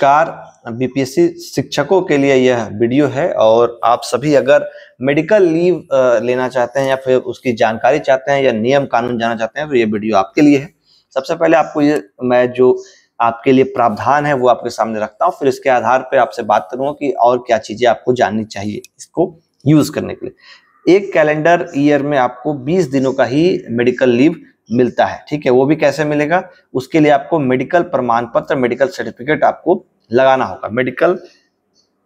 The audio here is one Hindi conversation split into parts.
कार बीपीएससी शिक्षकों के लिए यह वीडियो है और आप सभी अगर मेडिकल लीव लेना चाहते हैं या फिर उसकी जानकारी चाहते हैं या नियम कानून जानना चाहते हैं तो ये वीडियो आपके लिए है सबसे पहले आपको ये मैं जो आपके लिए प्रावधान है वो आपके सामने रखता हूँ फिर इसके आधार पर आपसे बात करूंगा कि और क्या चीजें आपको जाननी चाहिए इसको यूज करने के लिए एक कैलेंडर ईयर में आपको बीस दिनों का ही मेडिकल लीव मिलता है ठीक है वो भी कैसे मिलेगा उसके लिए आपको मेडिकल प्रमाण पत्र मेडिकल सर्टिफिकेट आपको लगाना होगा मेडिकल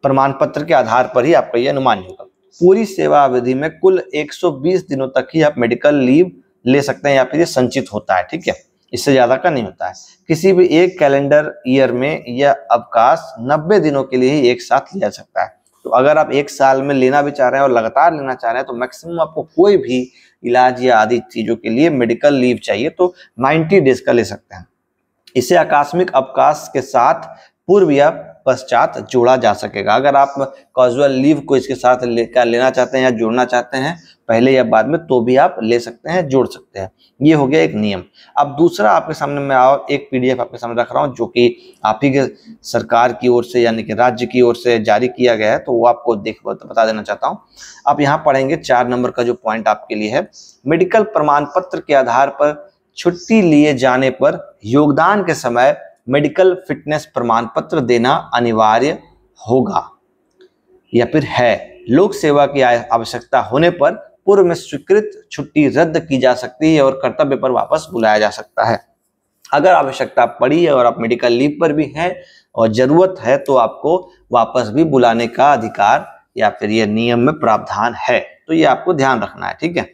प्रमाण पत्र के आधार पर ही आपका ये अनुमान होगा पूरी सेवा अवधि में कुल 120 दिनों तक ही आप मेडिकल लीव ले सकते हैं या फिर ये संचित होता है ठीक है इससे ज्यादा का नहीं होता है किसी भी एक कैलेंडर ईयर में यह अवकाश 90 दिनों के लिए ही एक साथ लिया जा सकता है तो अगर आप एक साल में लेना भी चाह रहे हैं और लगातार लेना चाह रहे हैं तो मैक्सिमम आपको कोई भी इलाज या आदि चीजों के लिए मेडिकल लीव चाहिए तो 90 डेज का ले सकते हैं इसे आकस्मिक अवकाश के साथ पूर्व या पश्चात जोड़ा जा सकेगा अगर आप कॉजुअल लीव को इसके साथ ले, लेना चाहते हैं या जोड़ना चाहते हैं पहले या बाद में तो भी आप ले सकते हैं जोड़ सकते हैं ये हो गया एक नियम अब दूसरा आपके सामने मैं और एक पीडीएफ आपके सामने रख रहा हूँ जो कि आप ही के सरकार की ओर से यानी कि राज्य की ओर से जारी किया गया है तो वो आपको देख बता देना चाहता हूँ आप यहाँ पढ़ेंगे चार नंबर का जो पॉइंट आपके लिए है मेडिकल प्रमाण पत्र के आधार पर छुट्टी लिए जाने पर योगदान के समय मेडिकल फिटनेस प्रमाण पत्र देना अनिवार्य होगा या फिर है लोक सेवा की आवश्यकता होने पर पूर्व में स्वीकृत छुट्टी रद्द की जा सकती है और कर्तव्य पर वापस बुलाया जा सकता है अगर आवश्यकता पड़ी है और आप मेडिकल लीव पर भी हैं और जरूरत है तो आपको वापस भी बुलाने का अधिकार या फिर यह नियम में प्रावधान है तो ये आपको ध्यान रखना है ठीक है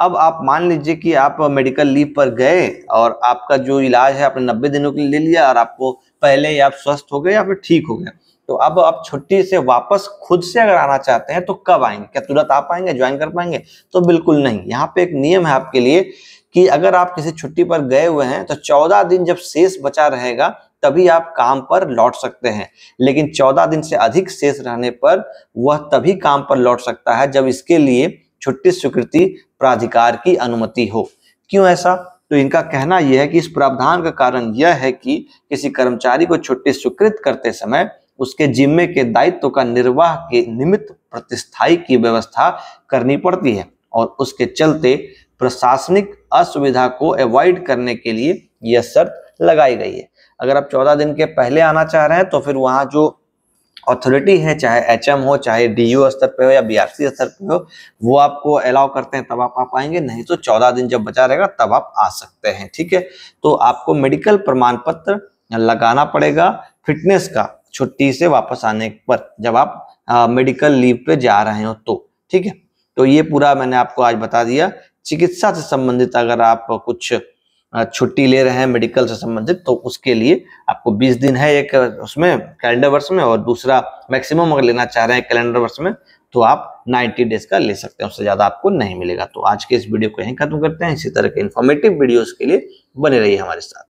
अब आप मान लीजिए कि आप मेडिकल लीव पर गए और आपका जो इलाज है आपने नब्बे दिनों के लिए ले लिया और आपको पहले ही आप स्वस्थ हो गए या फिर ठीक हो गए तो अब आप छुट्टी से वापस खुद से अगर आना चाहते हैं तो कब आएंगे क्या तुरंत आ पाएंगे ज्वाइन कर पाएंगे तो बिल्कुल नहीं यहाँ पे एक नियम है आपके लिए कि अगर आप किसी छुट्टी पर गए हुए हैं तो चौदह दिन जब शेष बचा रहेगा तभी आप काम पर लौट सकते हैं लेकिन चौदह दिन से अधिक शेष रहने पर वह तभी काम पर लौट सकता है जब इसके लिए छुट्टी स्वीकृति प्राधिकार की अनुमति हो क्यों ऐसा तो इनका कहना यह है कि इस प्रावधान का कारण यह है कि किसी कर्मचारी को छुट्टी स्वीकृत करते समय उसके जिम्मे के दायित्व का निर्वाह के निमित्त प्रतिस्थाई की व्यवस्था करनी पड़ती है और उसके चलते प्रशासनिक असुविधा को अवॉइड करने के लिए यह शर्त लगाई गई है अगर आप चौदह दिन के पहले आना चाह रहे हैं तो फिर वहां जो अथॉरिटी है चाहे एच हो चाहे डी स्तर पे हो या बी स्तर पे हो वो आपको अलाउ करते हैं तब आप आ पाएंगे नहीं तो चौदह दिन जब बचा रहेगा तब आप आ सकते हैं ठीक है तो आपको मेडिकल प्रमाण पत्र लगाना पड़ेगा फिटनेस का छुट्टी से वापस आने पर जब आप आ, मेडिकल लीव पे जा रहे हो तो ठीक है तो ये पूरा मैंने आपको आज बता दिया चिकित्सा से संबंधित अगर आप कुछ छुट्टी ले रहे हैं मेडिकल से संबंधित तो उसके लिए आपको 20 दिन है एक उसमें कैलेंडर वर्ष में और दूसरा मैक्सिमम अगर लेना चाह रहे हैं कैलेंडर वर्ष में तो आप 90 डेज का ले सकते हैं उससे ज़्यादा आपको नहीं मिलेगा तो आज के इस वीडियो को यहीं खत्म करते हैं इसी तरह के इन्फॉर्मेटिव वीडियोज़ के लिए बने रही हमारे साथ